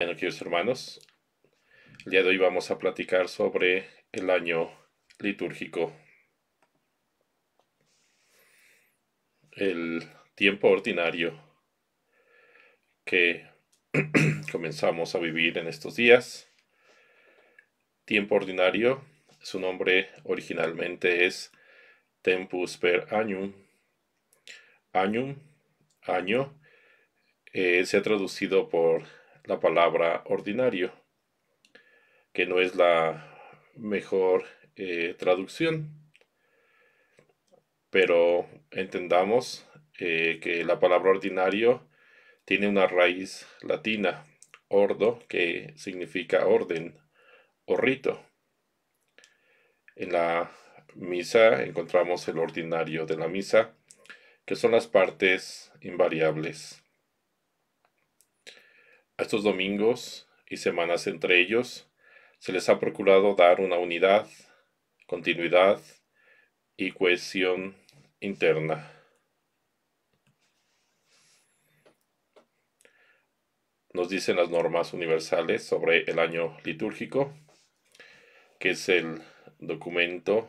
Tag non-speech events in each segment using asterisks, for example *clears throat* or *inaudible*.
Bueno, queridos hermanos, el día de hoy vamos a platicar sobre el año litúrgico. El tiempo ordinario que *clears throat* comenzamos a vivir en estos días. Tiempo ordinario, su nombre originalmente es Tempus per Annum. Annum, año, eh, se ha traducido por la palabra ordinario, que no es la mejor eh, traducción, pero entendamos eh, que la palabra ordinario tiene una raíz latina, ordo, que significa orden o rito. En la misa encontramos el ordinario de la misa, que son las partes invariables a estos domingos y semanas entre ellos se les ha procurado dar una unidad, continuidad y cohesión interna. Nos dicen las normas universales sobre el año litúrgico, que es el documento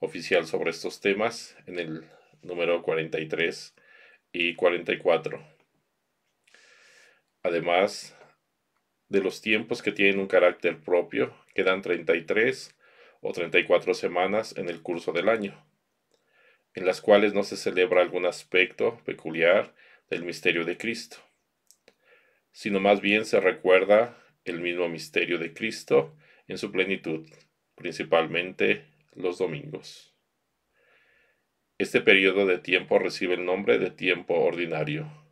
oficial sobre estos temas en el número 43 y 44 además de los tiempos que tienen un carácter propio, quedan 33 o 34 semanas en el curso del año, en las cuales no se celebra algún aspecto peculiar del misterio de Cristo, sino más bien se recuerda el mismo misterio de Cristo en su plenitud, principalmente los domingos. Este periodo de tiempo recibe el nombre de tiempo ordinario.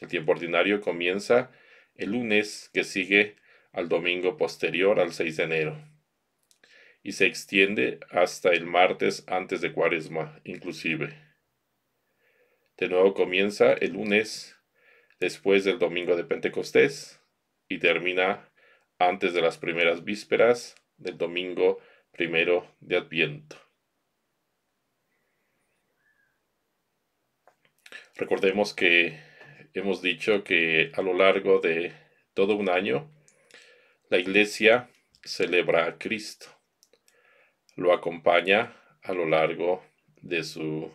El tiempo ordinario comienza el lunes que sigue al domingo posterior al 6 de enero y se extiende hasta el martes antes de cuaresma inclusive. De nuevo comienza el lunes después del domingo de Pentecostés y termina antes de las primeras vísperas del domingo primero de Adviento. Recordemos que hemos dicho que a lo largo de todo un año, la iglesia celebra a Cristo, lo acompaña a lo largo de su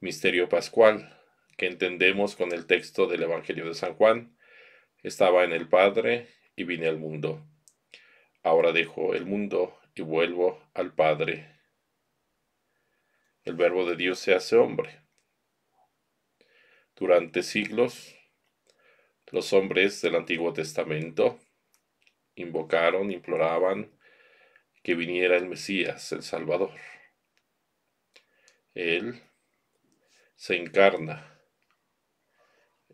misterio pascual, que entendemos con el texto del Evangelio de San Juan, estaba en el Padre y vine al mundo. Ahora dejo el mundo y vuelvo al Padre. El Verbo de Dios se hace hombre durante siglos, los hombres del Antiguo Testamento invocaron, imploraban que viniera el Mesías, el Salvador. Él se encarna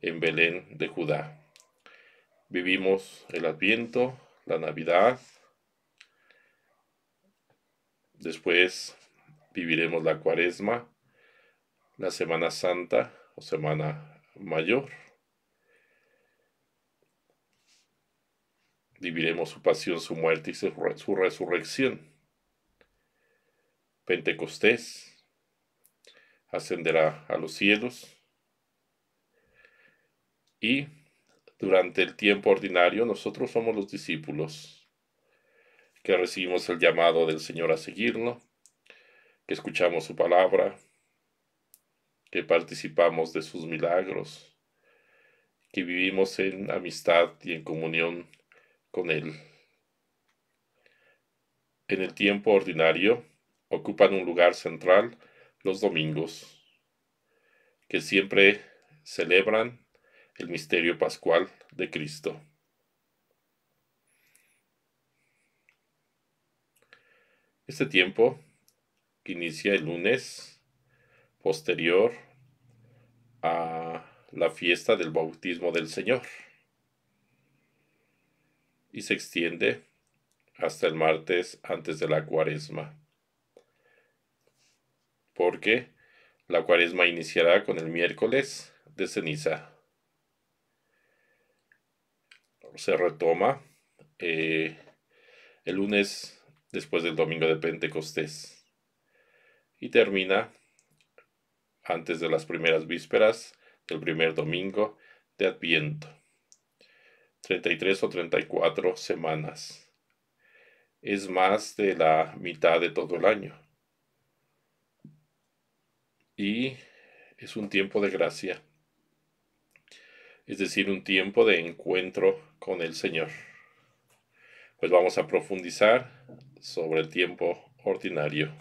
en Belén de Judá. Vivimos el Adviento, la Navidad. Después viviremos la Cuaresma, la Semana Santa o semana mayor. Viviremos su pasión, su muerte y su resurrección. Pentecostés ascenderá a los cielos y durante el tiempo ordinario nosotros somos los discípulos que recibimos el llamado del Señor a seguirlo, que escuchamos su palabra, que participamos de sus milagros, que vivimos en amistad y en comunión con Él. En el tiempo ordinario ocupan un lugar central los domingos, que siempre celebran el misterio pascual de Cristo. Este tiempo, que inicia el lunes, posterior a la fiesta del bautismo del Señor y se extiende hasta el martes antes de la cuaresma, porque la cuaresma iniciará con el miércoles de ceniza. Se retoma eh, el lunes después del domingo de Pentecostés y termina antes de las primeras vísperas del primer domingo de Adviento. 33 o 34 semanas. Es más de la mitad de todo el año. Y es un tiempo de gracia. Es decir, un tiempo de encuentro con el Señor. Pues vamos a profundizar sobre el tiempo ordinario.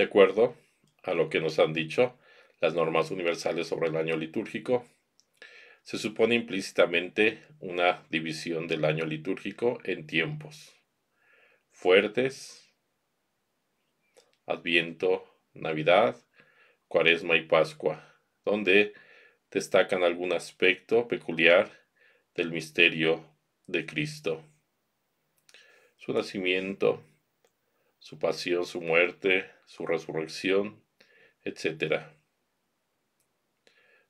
De acuerdo a lo que nos han dicho las normas universales sobre el año litúrgico, se supone implícitamente una división del año litúrgico en tiempos fuertes, Adviento, Navidad, Cuaresma y Pascua, donde destacan algún aspecto peculiar del misterio de Cristo, su nacimiento, su pasión, su muerte, su resurrección, etc.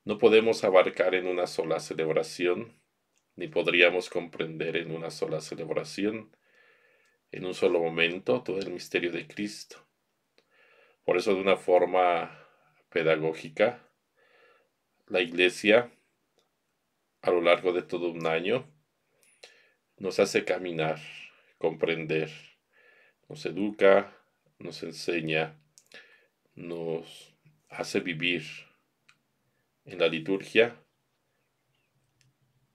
No podemos abarcar en una sola celebración, ni podríamos comprender en una sola celebración, en un solo momento, todo el misterio de Cristo. Por eso, de una forma pedagógica, la Iglesia, a lo largo de todo un año, nos hace caminar, comprender, nos educa, nos enseña, nos hace vivir en la liturgia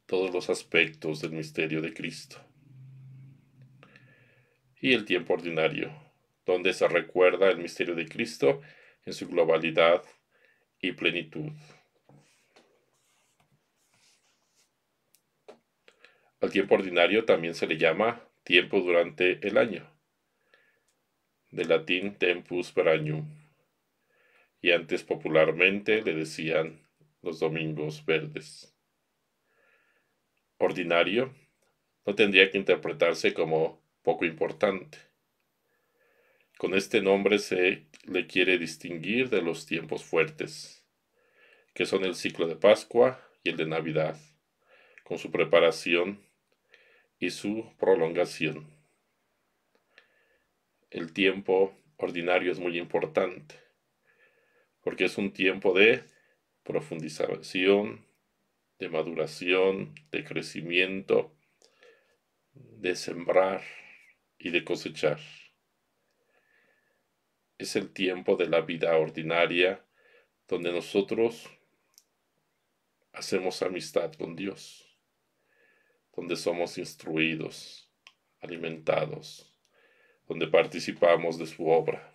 todos los aspectos del misterio de Cristo. Y el tiempo ordinario, donde se recuerda el misterio de Cristo en su globalidad y plenitud. Al tiempo ordinario también se le llama tiempo durante el año de latín tempus veranium y antes popularmente le decían los domingos verdes. Ordinario no tendría que interpretarse como poco importante. Con este nombre se le quiere distinguir de los tiempos fuertes, que son el ciclo de Pascua y el de Navidad, con su preparación y su prolongación el tiempo ordinario es muy importante, porque es un tiempo de profundización, de maduración, de crecimiento, de sembrar y de cosechar. Es el tiempo de la vida ordinaria donde nosotros hacemos amistad con Dios, donde somos instruidos, alimentados, donde participamos de su obra.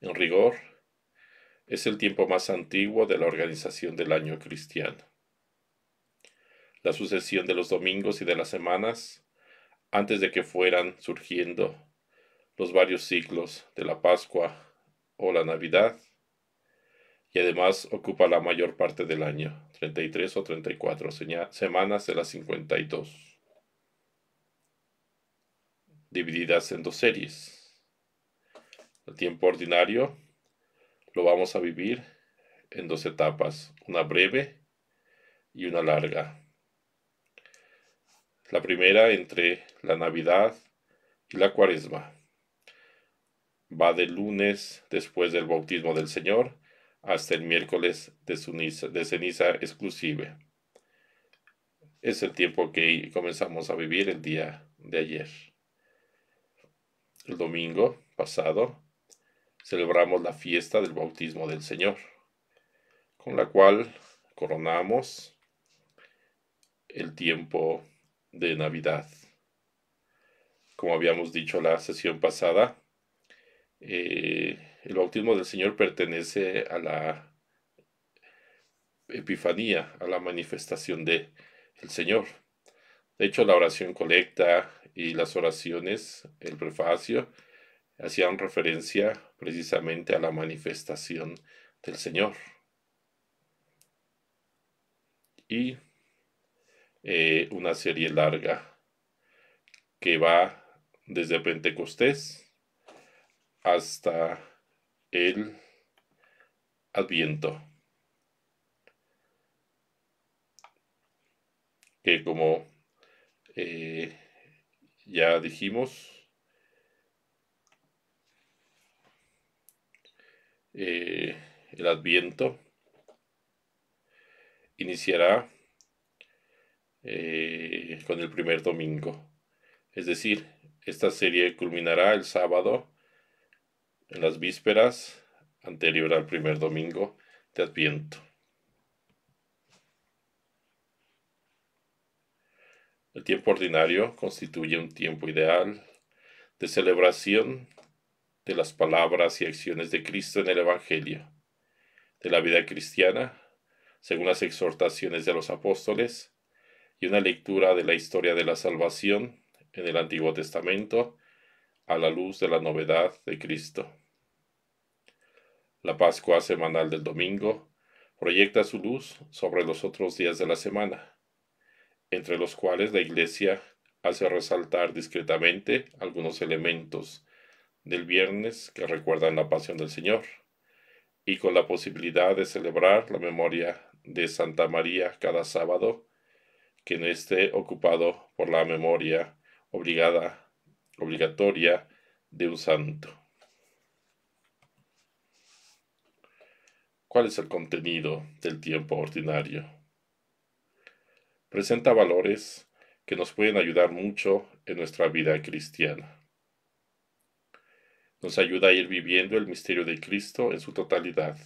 En rigor, es el tiempo más antiguo de la organización del año cristiano. La sucesión de los domingos y de las semanas, antes de que fueran surgiendo los varios ciclos de la Pascua o la Navidad, y además ocupa la mayor parte del año, 33 o 34 semanas de las 52 divididas en dos series. El tiempo ordinario lo vamos a vivir en dos etapas, una breve y una larga. La primera entre la Navidad y la Cuaresma. Va del lunes después del bautismo del Señor hasta el miércoles de, de ceniza exclusiva. Es el tiempo que comenzamos a vivir el día de ayer. El domingo pasado celebramos la fiesta del bautismo del Señor, con la cual coronamos el tiempo de Navidad. Como habíamos dicho la sesión pasada, eh, el bautismo del Señor pertenece a la Epifanía, a la manifestación de el Señor. De hecho, la oración colecta y las oraciones, el prefacio, hacían referencia precisamente a la manifestación del Señor. Y eh, una serie larga que va desde Pentecostés hasta el Adviento, que como eh, ya dijimos. Eh, el adviento iniciará eh, con el primer domingo. Es decir, esta serie culminará el sábado en las vísperas anterior al primer domingo de Adviento. El tiempo ordinario constituye un tiempo ideal de celebración de las palabras y acciones de Cristo en el Evangelio, de la vida cristiana, según las exhortaciones de los apóstoles, y una lectura de la historia de la salvación en el Antiguo Testamento a la luz de la novedad de Cristo. La Pascua semanal del domingo proyecta su luz sobre los otros días de la semana entre los cuales la Iglesia hace resaltar discretamente algunos elementos del viernes que recuerdan la pasión del Señor, y con la posibilidad de celebrar la memoria de Santa María cada sábado, que no esté ocupado por la memoria obligada, obligatoria de un santo. ¿Cuál es el contenido del tiempo ordinario? presenta valores que nos pueden ayudar mucho en nuestra vida cristiana. Nos ayuda a ir viviendo el misterio de Cristo en su totalidad.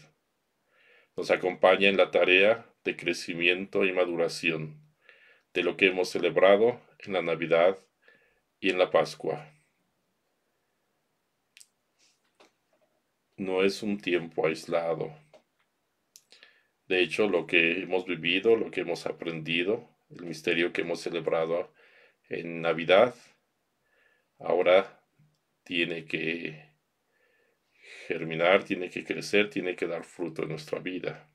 Nos acompaña en la tarea de crecimiento y maduración de lo que hemos celebrado en la Navidad y en la Pascua. No es un tiempo aislado. De hecho, lo que hemos vivido, lo que hemos aprendido, el misterio que hemos celebrado en Navidad, ahora tiene que germinar, tiene que crecer, tiene que dar fruto en nuestra vida.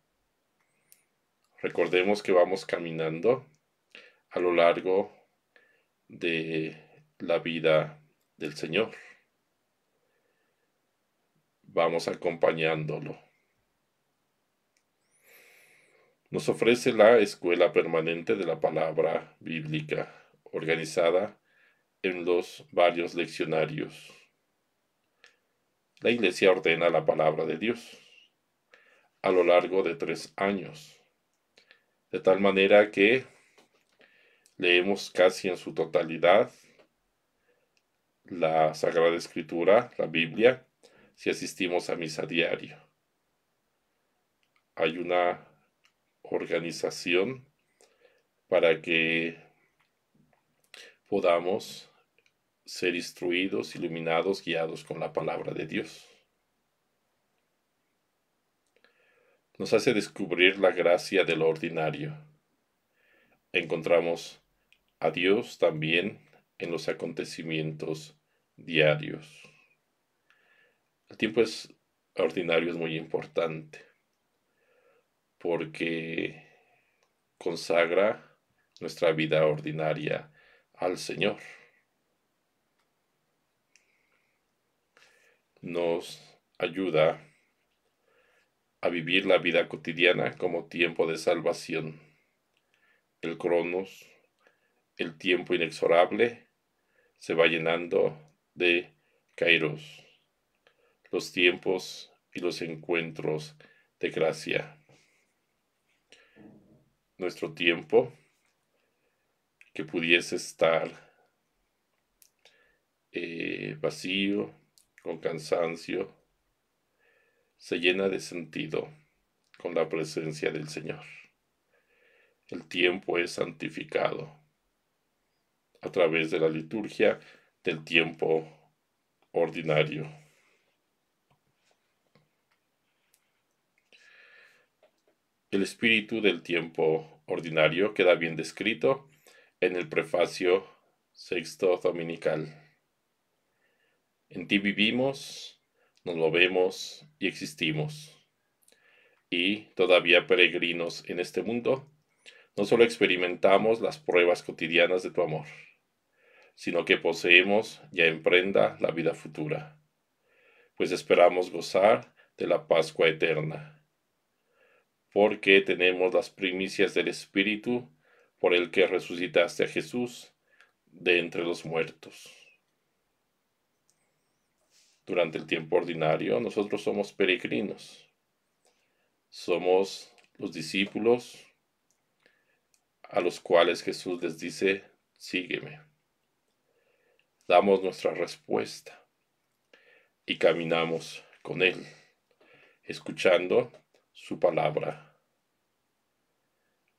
Recordemos que vamos caminando a lo largo de la vida del Señor. Vamos acompañándolo. nos ofrece la Escuela Permanente de la Palabra Bíblica, organizada en los varios leccionarios. La Iglesia ordena la palabra de Dios a lo largo de tres años, de tal manera que leemos casi en su totalidad la Sagrada Escritura, la Biblia, si asistimos a misa diario. Hay una organización para que podamos ser instruidos, iluminados, guiados con la palabra de Dios. Nos hace descubrir la gracia de lo ordinario. Encontramos a Dios también en los acontecimientos diarios. El tiempo es ordinario es muy importante porque consagra nuestra vida ordinaria al Señor. Nos ayuda a vivir la vida cotidiana como tiempo de salvación. El cronos, el tiempo inexorable, se va llenando de kairos, los tiempos y los encuentros de gracia nuestro tiempo, que pudiese estar eh, vacío, con cansancio, se llena de sentido con la presencia del Señor. El tiempo es santificado a través de la liturgia del tiempo ordinario. El espíritu del tiempo ordinario queda bien descrito en el prefacio sexto dominical. En ti vivimos, nos movemos y existimos. Y todavía peregrinos en este mundo, no solo experimentamos las pruebas cotidianas de tu amor, sino que poseemos ya emprenda la vida futura, pues esperamos gozar de la Pascua eterna porque tenemos las primicias del Espíritu por el que resucitaste a Jesús de entre los muertos. Durante el tiempo ordinario nosotros somos peregrinos, somos los discípulos a los cuales Jesús les dice, sígueme. Damos nuestra respuesta y caminamos con Él, escuchando su palabra,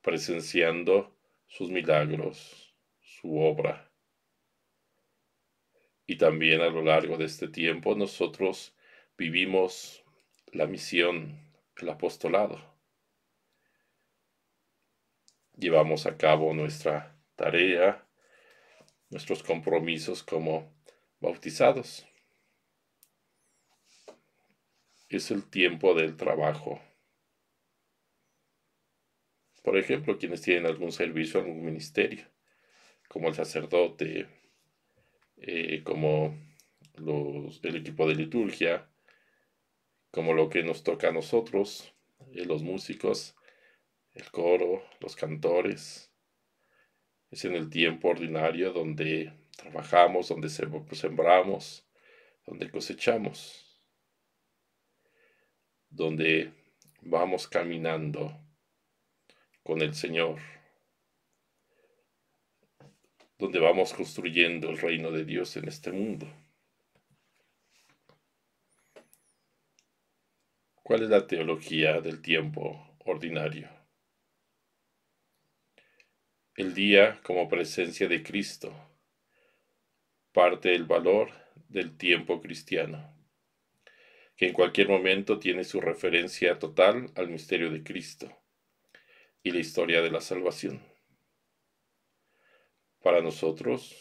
presenciando sus milagros, su obra. Y también a lo largo de este tiempo nosotros vivimos la misión, el apostolado. Llevamos a cabo nuestra tarea, nuestros compromisos como bautizados. Es el tiempo del trabajo. Por ejemplo, quienes tienen algún servicio, algún ministerio, como el sacerdote, eh, como los, el equipo de liturgia, como lo que nos toca a nosotros, eh, los músicos, el coro, los cantores. Es en el tiempo ordinario donde trabajamos, donde pues, sembramos, donde cosechamos, donde vamos caminando con el Señor, donde vamos construyendo el reino de Dios en este mundo. ¿Cuál es la teología del tiempo ordinario? El día como presencia de Cristo parte del valor del tiempo cristiano, que en cualquier momento tiene su referencia total al misterio de Cristo y la historia de la salvación. Para nosotros,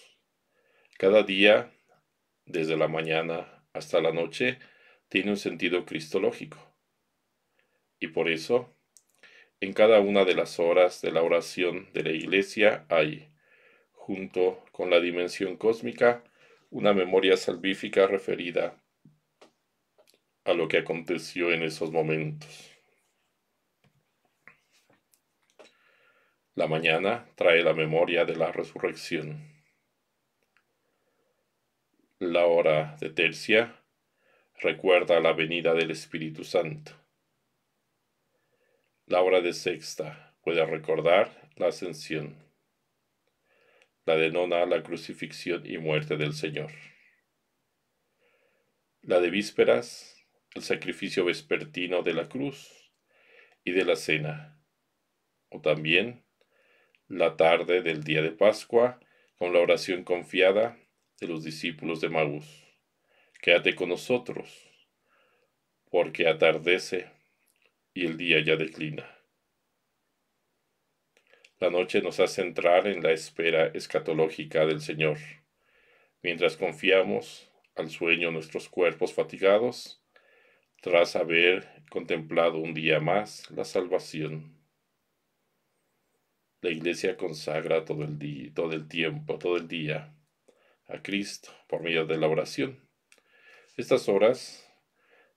cada día, desde la mañana hasta la noche, tiene un sentido cristológico. Y por eso, en cada una de las horas de la oración de la Iglesia hay, junto con la dimensión cósmica, una memoria salvífica referida a lo que aconteció en esos momentos. La mañana trae la memoria de la resurrección. La hora de tercia recuerda la venida del Espíritu Santo. La hora de sexta puede recordar la ascensión. La de nona la crucifixión y muerte del Señor. La de vísperas el sacrificio vespertino de la cruz y de la cena, o también la tarde del día de Pascua con la oración confiada de los discípulos de Magus, Quédate con nosotros, porque atardece y el día ya declina. La noche nos hace entrar en la espera escatológica del Señor. Mientras confiamos al sueño nuestros cuerpos fatigados, tras haber contemplado un día más la salvación. La iglesia consagra todo el, día, todo el tiempo, todo el día a Cristo por medio de la oración. Estas horas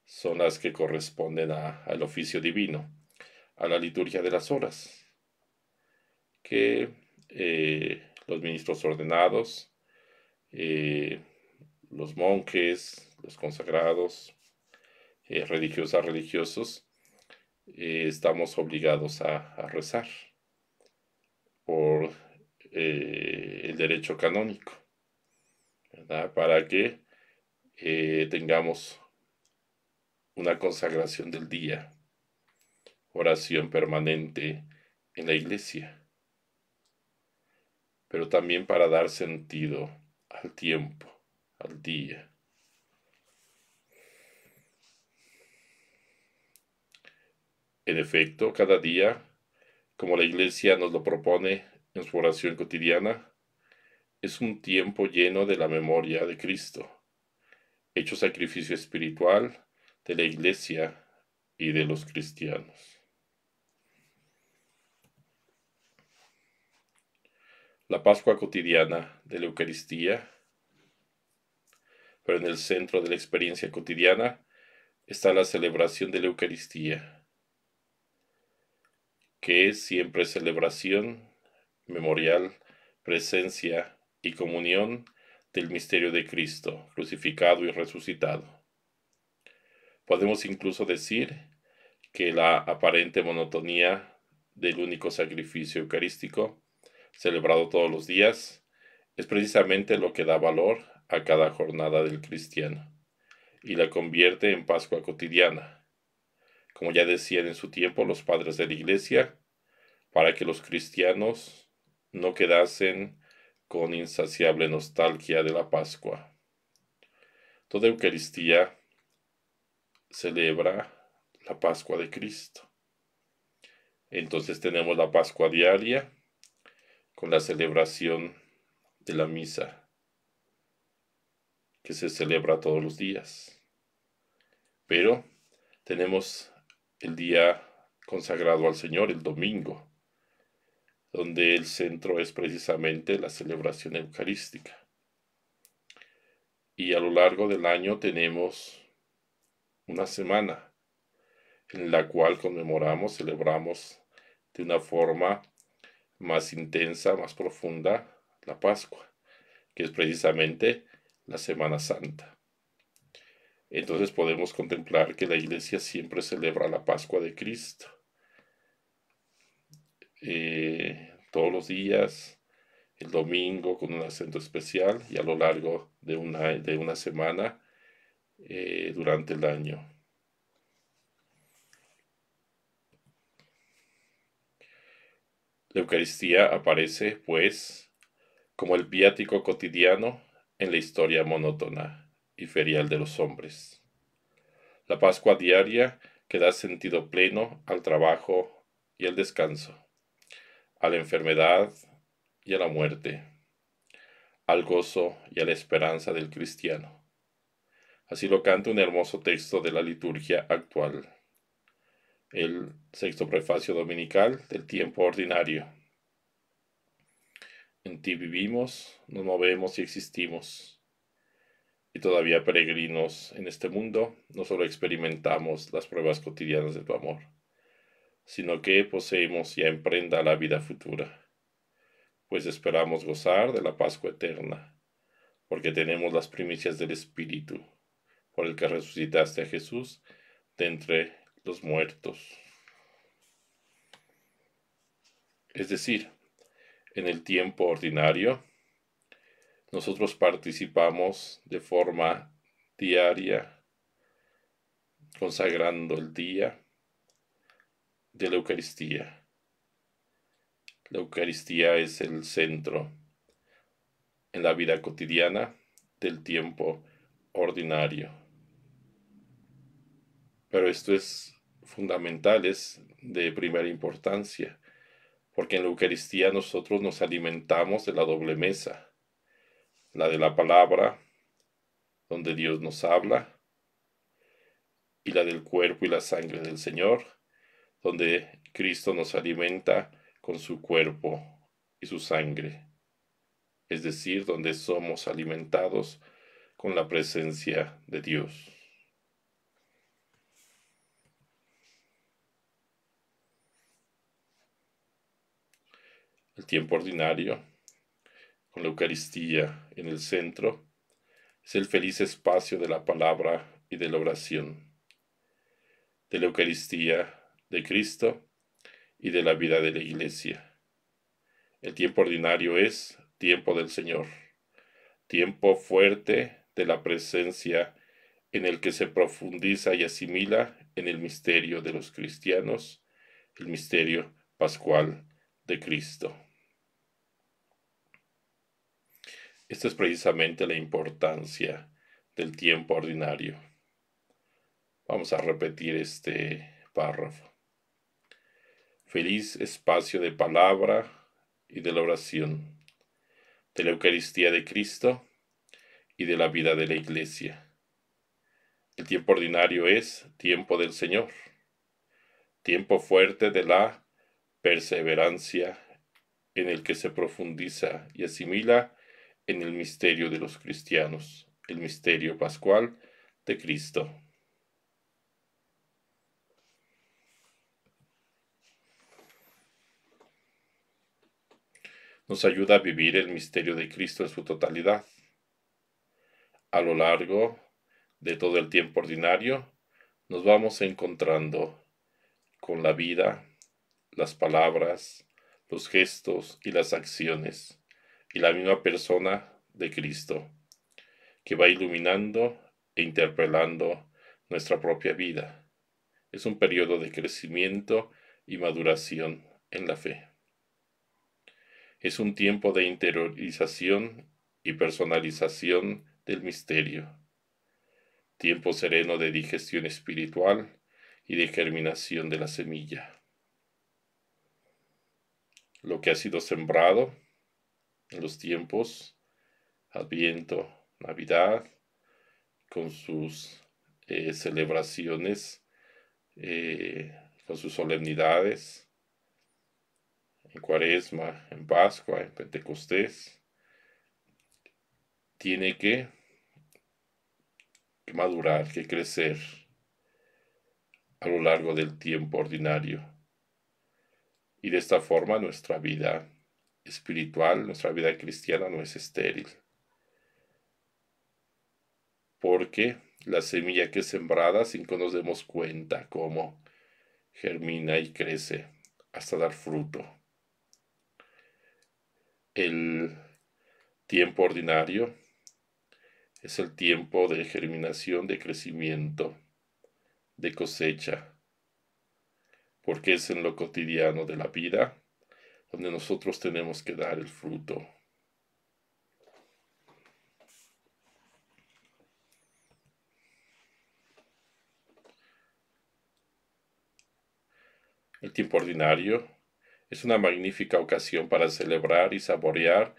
son las que corresponden al oficio divino, a la liturgia de las horas, que eh, los ministros ordenados, eh, los monjes, los consagrados, eh, religiosas, religiosos, estamos obligados a rezar por eh, el derecho canónico, para que eh, tengamos una consagración del día, oración permanente en la iglesia, pero también para dar sentido al tiempo, al día. En efecto, cada día como la Iglesia nos lo propone en su oración cotidiana, es un tiempo lleno de la memoria de Cristo, hecho sacrificio espiritual de la Iglesia y de los cristianos. La Pascua cotidiana de la Eucaristía, pero en el centro de la experiencia cotidiana está la celebración de la Eucaristía que es siempre celebración, memorial, presencia y comunión del misterio de Cristo, crucificado y resucitado. Podemos incluso decir que la aparente monotonía del único sacrificio eucarístico, celebrado todos los días, es precisamente lo que da valor a cada jornada del cristiano y la convierte en Pascua cotidiana como ya decían en su tiempo los padres de la iglesia, para que los cristianos no quedasen con insaciable nostalgia de la Pascua. Toda Eucaristía celebra la Pascua de Cristo. Entonces tenemos la Pascua diaria con la celebración de la misa que se celebra todos los días. Pero tenemos el día consagrado al Señor, el domingo, donde el centro es precisamente la celebración eucarística. Y a lo largo del año tenemos una semana en la cual conmemoramos, celebramos de una forma más intensa, más profunda, la Pascua, que es precisamente la Semana Santa entonces podemos contemplar que la iglesia siempre celebra la Pascua de Cristo. Eh, todos los días, el domingo con un acento especial y a lo largo de una, semana eh, durante el año. La Eucaristía aparece, pues, como el viático cotidiano en la historia monótona y ferial de los hombres. La Pascua diaria que da sentido pleno al trabajo y al descanso, a la enfermedad y a la muerte, al gozo y a la esperanza del cristiano. Así lo canta un hermoso texto de la liturgia actual, el sexto prefacio dominical del tiempo ordinario. En ti vivimos, nos movemos y existimos todavía peregrinos en este mundo, no solo experimentamos las pruebas cotidianas de tu amor, sino que poseemos y emprenda la vida futura, pues esperamos gozar de la Pascua eterna, porque tenemos las primicias del Espíritu, por el que resucitaste a Jesús de entre los muertos. Es decir, en el tiempo ordinario, nosotros participamos de forma diaria, consagrando el día de la Eucaristía. La Eucaristía es el centro en la vida cotidiana del tiempo ordinario. Pero esto es fundamental, es de primera importancia, porque en la Eucaristía nosotros nos alimentamos de la doble mesa la de la palabra, donde Dios nos habla, y la del cuerpo y la sangre del Señor, donde Cristo nos alimenta con su cuerpo y su sangre, es decir, donde somos alimentados con la presencia de Dios. El tiempo ordinario la Eucaristía en el centro, es el feliz espacio de la palabra y de la oración, de la Eucaristía, de Cristo y de la vida de la Iglesia. El tiempo ordinario es tiempo del Señor, tiempo fuerte de la presencia en el que se profundiza y asimila en el misterio de los cristianos, el misterio pascual de Cristo. Esta es precisamente la importancia del tiempo ordinario. Vamos a repetir este párrafo. Feliz espacio de palabra y de la oración, de la Eucaristía de Cristo y de la vida de la Iglesia. El tiempo ordinario es tiempo del Señor, tiempo fuerte de la perseverancia en el que se profundiza y asimila en el misterio de los cristianos, el misterio pascual de Cristo. Nos ayuda a vivir el misterio de Cristo en su totalidad. A lo largo de todo el tiempo ordinario, nos vamos encontrando con la vida, las palabras, los gestos y las acciones y la misma persona de Cristo, que va iluminando e interpelando nuestra propia vida. Es un periodo de crecimiento y maduración en la fe. Es un tiempo de interiorización y personalización del misterio. Tiempo sereno de digestión espiritual y de germinación de la semilla. Lo que ha sido sembrado en los tiempos Adviento, Navidad, con sus eh, celebraciones, eh, con sus solemnidades, en Cuaresma, en Pascua, en Pentecostés, tiene que madurar, que crecer a lo largo del tiempo ordinario. Y de esta forma nuestra vida espiritual, nuestra vida cristiana no es estéril. Porque la semilla que es sembrada sin que nos demos cuenta cómo germina y crece hasta dar fruto. El tiempo ordinario es el tiempo de germinación, de crecimiento, de cosecha, porque es en lo cotidiano de la vida donde nosotros tenemos que dar el fruto. El tiempo ordinario es una magnífica ocasión para celebrar y saborear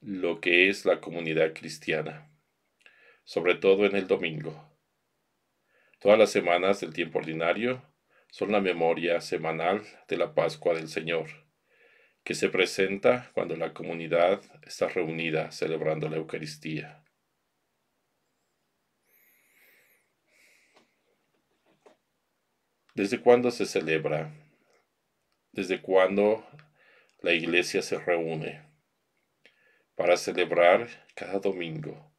lo que es la comunidad cristiana, sobre todo en el domingo. Todas las semanas del tiempo ordinario son la memoria semanal de la Pascua del Señor que se presenta cuando la comunidad está reunida celebrando la Eucaristía. ¿Desde cuándo se celebra? ¿Desde cuándo la iglesia se reúne para celebrar cada domingo?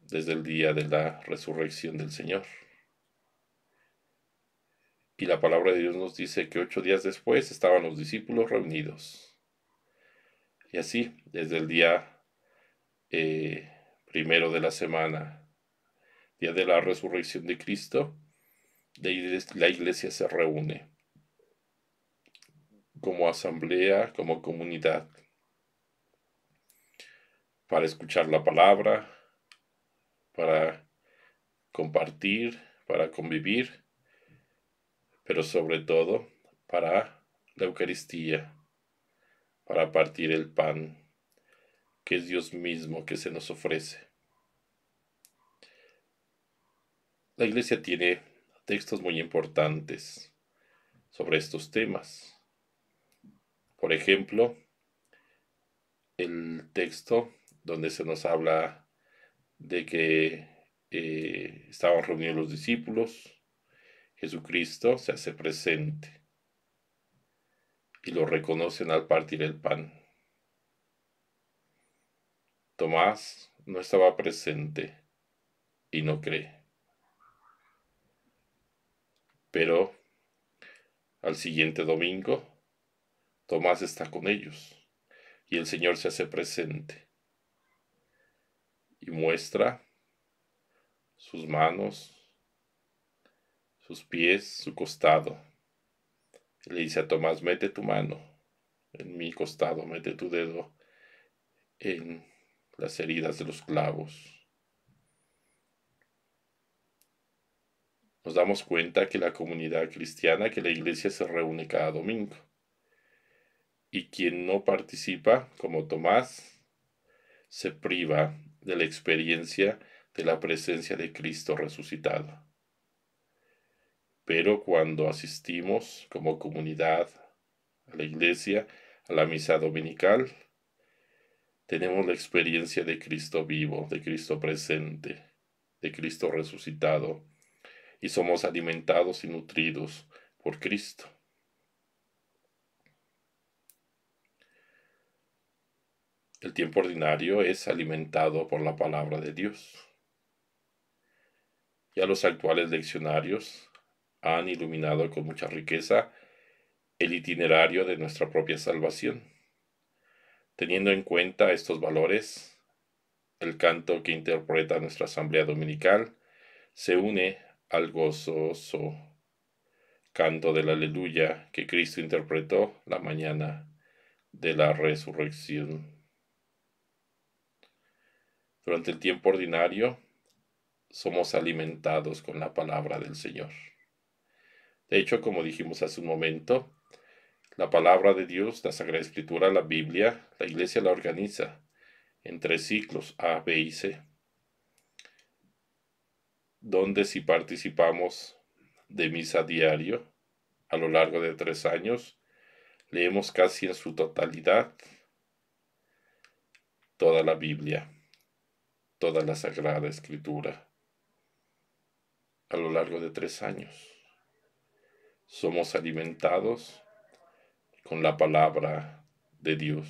Desde el día de la resurrección del Señor. Y la palabra de Dios nos dice que ocho días después estaban los discípulos reunidos. Y así, desde el día eh, primero de la semana, día de la resurrección de Cristo, la iglesia se reúne como asamblea, como comunidad, para escuchar la palabra, para compartir, para convivir pero sobre todo para la Eucaristía, para partir el pan, que es Dios mismo que se nos ofrece. La Iglesia tiene textos muy importantes sobre estos temas. Por ejemplo, el texto donde se nos habla de que eh, estaban reunidos los discípulos, Jesucristo se hace presente y lo reconocen al partir el pan. Tomás no estaba presente y no cree. Pero al siguiente domingo, Tomás está con ellos y el Señor se hace presente y muestra sus manos, sus pies, su costado. le dice a Tomás, mete tu mano en mi costado, mete tu dedo en las heridas de los clavos. Nos damos cuenta que la comunidad cristiana, que la iglesia se reúne cada domingo. Y quien no participa, como Tomás, se priva de la experiencia de la presencia de Cristo resucitado. Pero cuando asistimos como comunidad a la iglesia, a la misa dominical, tenemos la experiencia de Cristo vivo, de Cristo presente, de Cristo resucitado, y somos alimentados y nutridos por Cristo. El tiempo ordinario es alimentado por la palabra de Dios. Y a los actuales leccionarios han iluminado con mucha riqueza el itinerario de nuestra propia salvación. Teniendo en cuenta estos valores, el canto que interpreta nuestra Asamblea Dominical se une al gozoso canto de la aleluya que Cristo interpretó la mañana de la resurrección. Durante el tiempo ordinario somos alimentados con la palabra del Señor. De hecho, como dijimos hace un momento, la palabra de Dios, la Sagrada Escritura, la Biblia, la Iglesia la organiza en tres ciclos, A, B y C, donde si participamos de misa diario a lo largo de tres años, leemos casi en su totalidad toda la Biblia, toda la Sagrada Escritura, a lo largo de tres años somos alimentados con la palabra de Dios.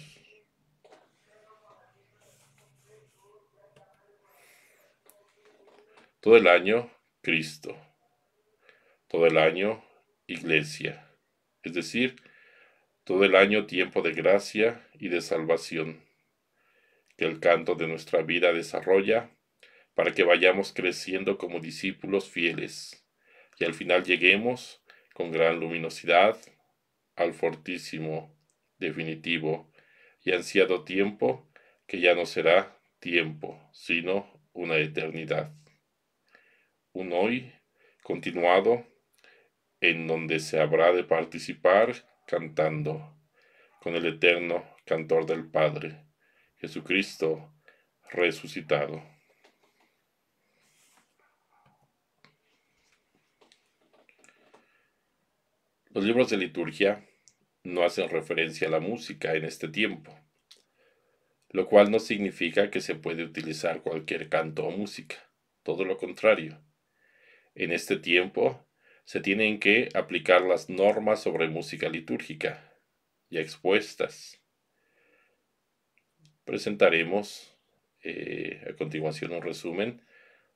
Todo el año, Cristo. Todo el año, Iglesia. Es decir, todo el año tiempo de gracia y de salvación, que el canto de nuestra vida desarrolla para que vayamos creciendo como discípulos fieles y al final lleguemos con gran luminosidad al fortísimo definitivo y ansiado tiempo que ya no será tiempo, sino una eternidad. Un hoy continuado en donde se habrá de participar cantando con el eterno cantor del Padre, Jesucristo resucitado. Los libros de liturgia no hacen referencia a la música en este tiempo, lo cual no significa que se puede utilizar cualquier canto o música, todo lo contrario. En este tiempo se tienen que aplicar las normas sobre música litúrgica ya expuestas. Presentaremos eh, a continuación un resumen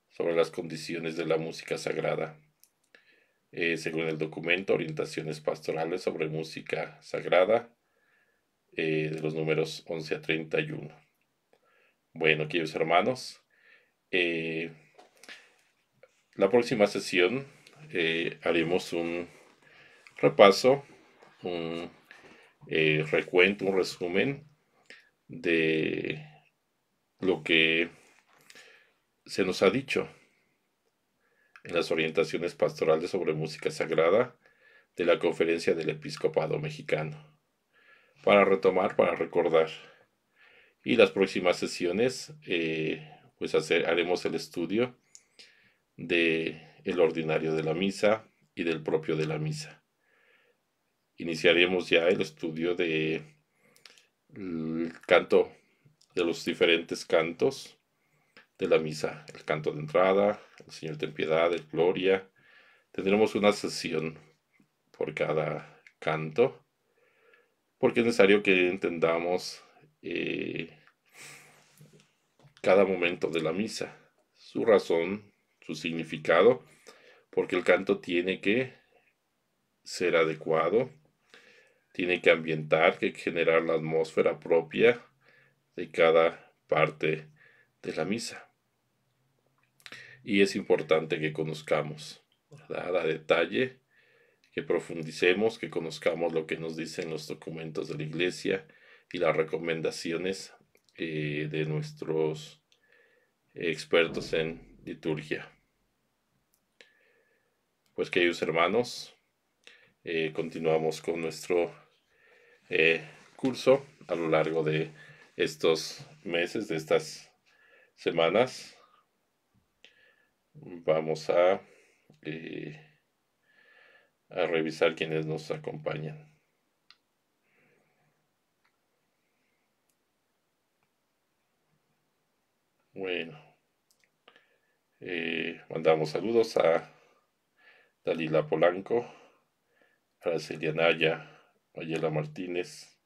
sobre las condiciones de la música sagrada eh, según el documento, orientaciones pastorales sobre música sagrada eh, de los números 11 a 31. Bueno, queridos hermanos, eh, la próxima sesión haremos un repaso, un recuento, un resumen de lo que se nos ha dicho en las orientaciones pastorales sobre música sagrada de la Conferencia del Episcopado Mexicano, para retomar, para recordar. Y las próximas sesiones, eh, pues haremos el estudio del el ordinario de la misa y del propio de la misa. Iniciaremos ya el estudio de canto de los diferentes cantos de la misa, el canto de entrada, el Señor ten piedad, el Gloria. Tendremos una sesión por cada canto, porque es necesario que entendamos eh, cada momento de la misa, su razón, su significado, porque el canto tiene que ser adecuado, tiene que ambientar, que generar la atmósfera propia de cada parte de la misa y es importante que conozcamos ¿verdad? a detalle, que profundicemos, que conozcamos lo que nos dicen los documentos de la iglesia y las recomendaciones eh, de nuestros expertos en liturgia. Pues queridos hermanos, eh, continuamos con nuestro eh, curso a lo largo de estos meses, de estas semanas vamos a, eh, a revisar quienes nos acompañan. Bueno, eh, mandamos saludos a Dalila Polanco, naya, Naya, Mayela Martínez,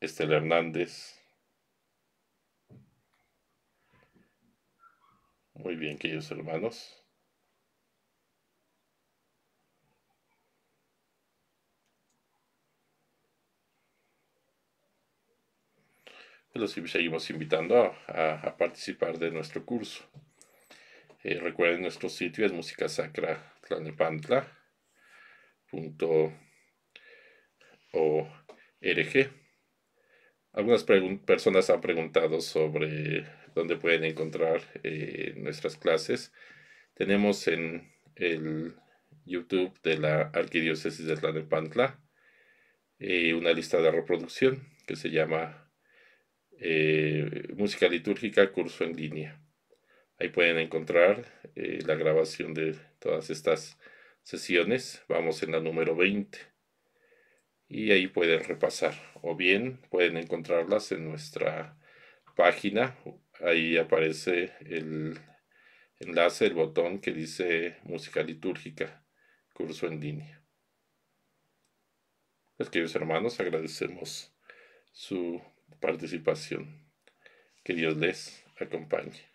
Estela Hernández, Muy bien, queridos hermanos. Los seguimos invitando a, participar de nuestro curso. Eh, recuerden, nuestro sitio es música sacra Algunas personas han preguntado sobre donde pueden encontrar eh, nuestras clases. Tenemos en el YouTube de la Arquidiócesis de Tlalnepantla eh, una lista de reproducción que se llama eh, Música Litúrgica Curso en Línea. Ahí pueden encontrar la grabación de todas estas sesiones. Vamos en la número 20 y ahí pueden repasar o bien pueden encontrarlas en nuestra página ahí aparece el enlace, el botón que dice música litúrgica, curso en línea. Los pues, queridos hermanos, agradecemos su participación. Que Dios les acompañe.